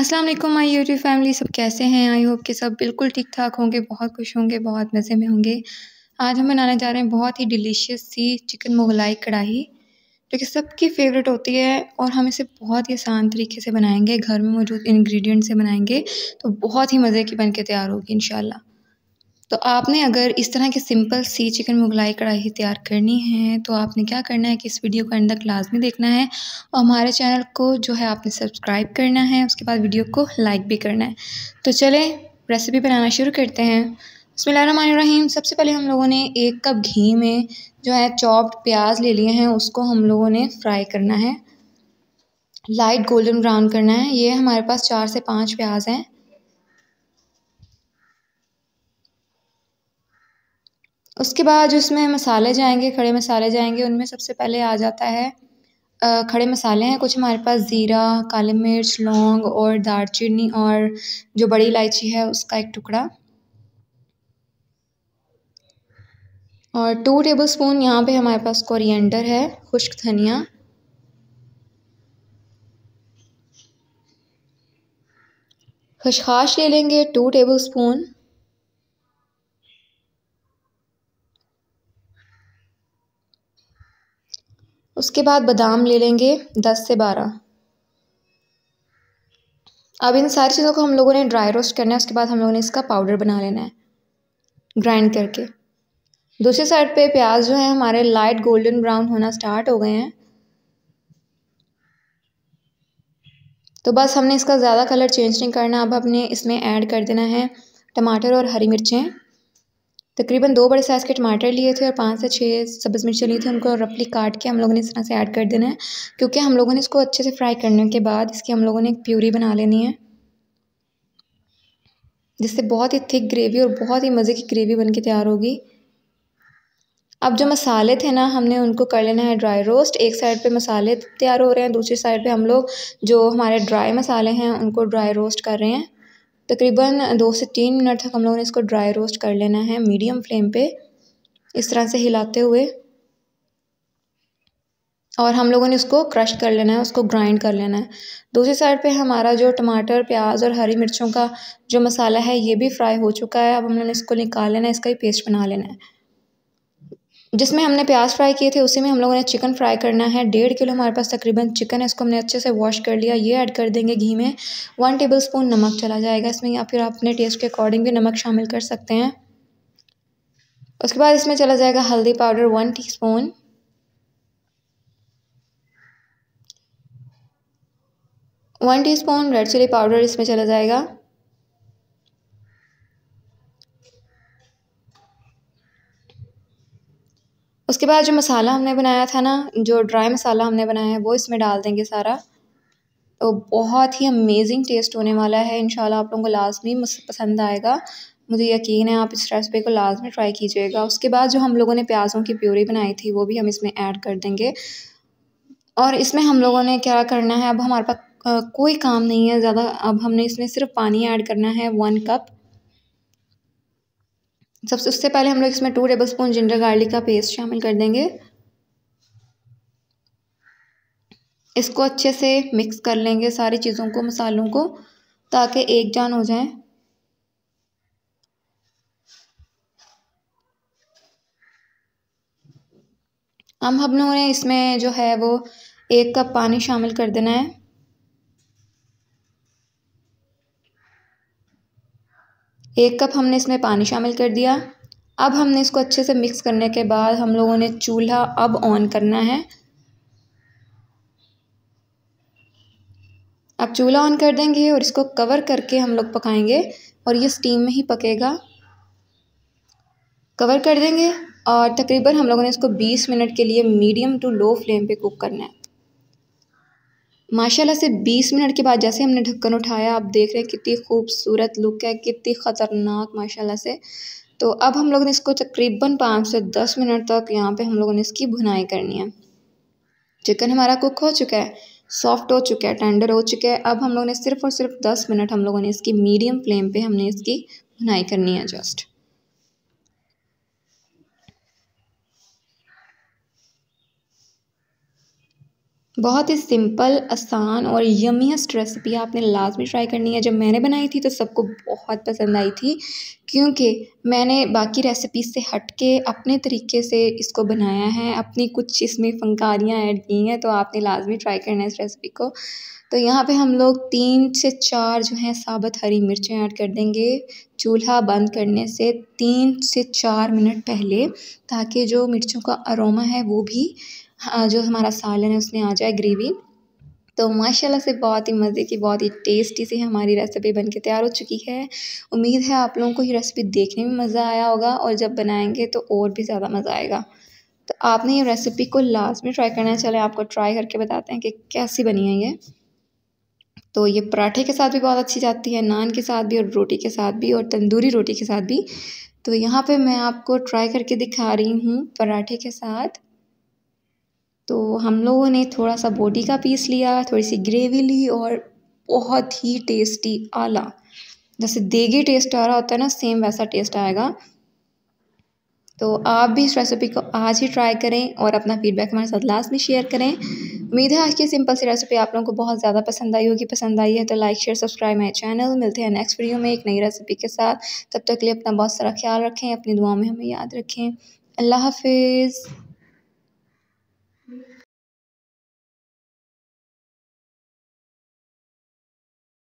अस्सलाम वालेकुम my YouTube family सब कैसे हैं आई होप कि सब बिल्कुल ठीक ठाक होंगे बहुत खुश होंगे बहुत मज़े में होंगे आज हम बनाने जा रहे हैं बहुत ही डिलीशियस सी चिकन मुगलाई कढ़ाई जो कि सबकी फेवरेट होती है और हम इसे बहुत ही आसान तरीके से बनाएंगे घर में मौजूद इंग्रेडिएंट से बनाएंगे तो बहुत ही मज़े की बन के तैयार होगी इन तो आपने अगर इस तरह के सिंपल सी चिकन मुगलाई कढ़ाई तैयार करनी है तो आपने क्या करना है कि इस वीडियो का अंदर लाजमी देखना है और हमारे चैनल को जो है आपने सब्सक्राइब करना है उसके बाद वीडियो को लाइक भी करना है तो चले रेसिपी बनाना शुरू करते हैं बसमीम सबसे पहले हम लोगों ने एक कप घी में जो है चॉप्ड प्याज ले लिए हैं उसको हम लोगों ने फ्राई करना है लाइट गोल्डन ब्राउन करना है ये हमारे पास चार से पाँच प्याज हैं उसके बाद उसमें मसाले जाएंगे खड़े मसाले जाएंगे उनमें सबसे पहले आ जाता है खड़े मसाले हैं कुछ हमारे पास ज़ीरा काली मिर्च लौंग और दालचीनी और जो बड़ी इलायची है उसका एक टुकड़ा और टू टेबल स्पून यहाँ पर हमारे पास कोरिएंडर है खुश्क धनिया खशखाश ले लेंगे टू टेबल स्पून उसके बाद बादाम ले लेंगे दस से बारह अब इन सारी चीज़ों को हम लोगों ने ड्राई रोस्ट करना है उसके बाद हम लोगों ने इसका पाउडर बना लेना है ग्राइंड करके दूसरी साइड पे प्याज जो है हमारे लाइट गोल्डन ब्राउन होना स्टार्ट हो गए हैं तो बस हमने इसका ज़्यादा कलर चेंज नहीं करना अब हमने इसमें ऐड कर देना है टमाटर और हरी मिर्चें तकरीबन दो बड़े साइज़ के टमाटर लिए थे और पाँच से छः सब्ज़ मिर्ची लिए थे उनको रफली काट के हम लोगों ने इस तरह से ऐड कर देना है क्योंकि हम लोगों ने इसको अच्छे से फ्राई करने के बाद इसकी हम लोगों ने एक प्यूरी बना लेनी है जिससे बहुत ही थिक ग्रेवी और बहुत ही मज़े की ग्रेवी बन के तैयार होगी अब जो मसाले थे ना हमने उनको कर लेना है ड्राई रोस्ट एक साइड पे मसाले तैयार हो रहे हैं दूसरी साइड पे हम लोग जो हमारे ड्राई मसाले हैं उनको ड्राई रोस्ट कर रहे हैं तकरीबन दो से तीन मिनट तक हम लोगों ने इसको ड्राई रोस्ट कर लेना है मीडियम फ्लेम पे इस तरह से हिलाते हुए और हम लोगों ने इसको क्रश कर लेना है उसको ग्राइंड कर लेना है दूसरी साइड पे हमारा जो टमाटर प्याज और हरी मिर्चों का जो मसाला है ये भी फ्राई हो चुका है अब हम लोगों ने इसको निकाल लेना है इसका ही पेस्ट बना लेना है जिसमें हमने प्याज फ्राई किए थे उसी में हम लोगों ने चिकन फ्राई करना है डेढ़ किलो हमारे पास तकरीबन चिकन है इसको हमने अच्छे से वॉश कर लिया ये ऐड कर देंगे घी में वन टेबल स्पून नमक चला जाएगा इसमें या फिर आप अपने टेस्ट के अकॉर्डिंग भी नमक शामिल कर सकते हैं उसके बाद इसमें चला जाएगा हल्दी powder one spoon one teaspoon red chilli powder इसमें चला जाएगा उसके बाद जो मसाला हमने बनाया था ना जो ड्राई मसाला हमने बनाया है वो इसमें डाल देंगे सारा तो बहुत ही अमेजिंग टेस्ट होने वाला है इन आप लोगों को लाजमी पसंद आएगा मुझे यकीन है आप इस रेसिपी को लाजमी ट्राई कीजिएगा उसके बाद जो हम लोगों ने प्याज़ों की प्यूरी बनाई थी वो भी हम इसमें ऐड कर देंगे और इसमें हम लोगों ने क्या करना है अब हमारे पास कोई काम नहीं है ज़्यादा अब हमने इसमें सिर्फ पानी ऐड करना है वन कप सबसे उससे पहले हम लोग इसमें two tablespoon ginger garlic का पेस्ट शामिल कर देंगे इसको अच्छे से मिक्स कर लेंगे सारी चीज़ों को मसालों को ताकि एक जान हो जाए हम हम लोगों ने इसमें जो है वो एक कप पानी शामिल कर देना है एक कप हमने इसमें पानी शामिल कर दिया अब हमने इसको अच्छे से मिक्स करने के बाद हम लोगों ने चूल्हा अब ऑन करना है अब चूल्हा ऑन कर देंगे और इसको कवर करके हम लोग पकाएंगे और ये स्टीम में ही पकेगा कवर कर देंगे और तकरीबन हम लोगों ने इसको 20 मिनट के लिए मीडियम टू लो फ्लेम पे कुक करना है माशाल्लाह से 20 मिनट के बाद जैसे हमने ढक्कन उठाया आप देख रहे हैं कितनी खूबसूरत लुक है कितनी ख़तरनाक माशाल्लाह से तो अब हम लोगों ने इसको तकरीबन पाँच से दस मिनट तक यहाँ पे हम लोगों ने इसकी भुनाई करनी है चिकन हमारा कुक हो चुका है सॉफ्ट हो चुका है टेंडर हो चुका है अब हम लोगों ने सिर्फ और सिर्फ दस मिनट हम लोगों ने इसकी मीडियम फ्लेम पर हमने इसकी भुनाई करनी है जस्ट बहुत ही सिंपल आसान और यमीस्ट रेसिपी आपने लाजमी ट्राई करनी है जब मैंने बनाई थी तो सबको बहुत पसंद आई थी क्योंकि मैंने बाकी रेसिपीज से हट के अपने तरीके से इसको बनाया है अपनी कुछ इसमें फंकारियाँ ऐड की हैं तो आपने लाजमी ट्राई करना है इस रेसिपी को तो यहाँ पे हम लोग तीन से चार जो हैं साबत हरी मिर्चें ऐड कर देंगे चूल्हा बंद करने से तीन से चार मिनट पहले ताकि जो मिर्चों का अरोमा है वो भी हाँ, जो हमारा सालन है उसमें आ जाए ग्रेवी तो माशाल्लाह से बहुत ही मज़े की बहुत ही टेस्टी सी हमारी रेसिपी बन के तैयार हो चुकी है उम्मीद है आप लोगों को ये रेसिपी देखने में मज़ा आया होगा और जब बनाएंगे तो और भी ज़्यादा मज़ा आएगा तो आपने ये रेसिपी को लास्ट में ट्राई करना है चले आपको ट्राई करके बताते हैं कि कैसी बनी है ये तो ये पराठे के साथ भी बहुत अच्छी जाती है नान के साथ भी और रोटी के साथ भी और तंदूरी रोटी के साथ भी तो यहाँ पे मैं आपको ट्राई करके दिखा रही हूँ पराठे के साथ तो हम लोगों ने थोड़ा सा बोटी का पीस लिया थोड़ी सी ग्रेवी ली और बहुत ही टेस्टी आला जैसे देगी टेस्ट आ रहा होता है ना सेम वैसा टेस्ट आएगा तो आप भी इस रेसिपी को आज ही ट्राई करें और अपना फीडबैक हमारे साथ लास्ट में शेयर करें उम्मीद है आज की सिंपल सी रेसिपी आप लोगों को बहुत ज़्यादा पसंद आई होगी पसंद आई है तो like share subscribe my channel मिलते हैं नेक्स्ट वीडियो में एक नई रेसिपी के साथ तब तक के लिए अपना बहुत सारा ख्याल रखें अपनी दुआ में हमें याद रखें अल्लाह हाफिज़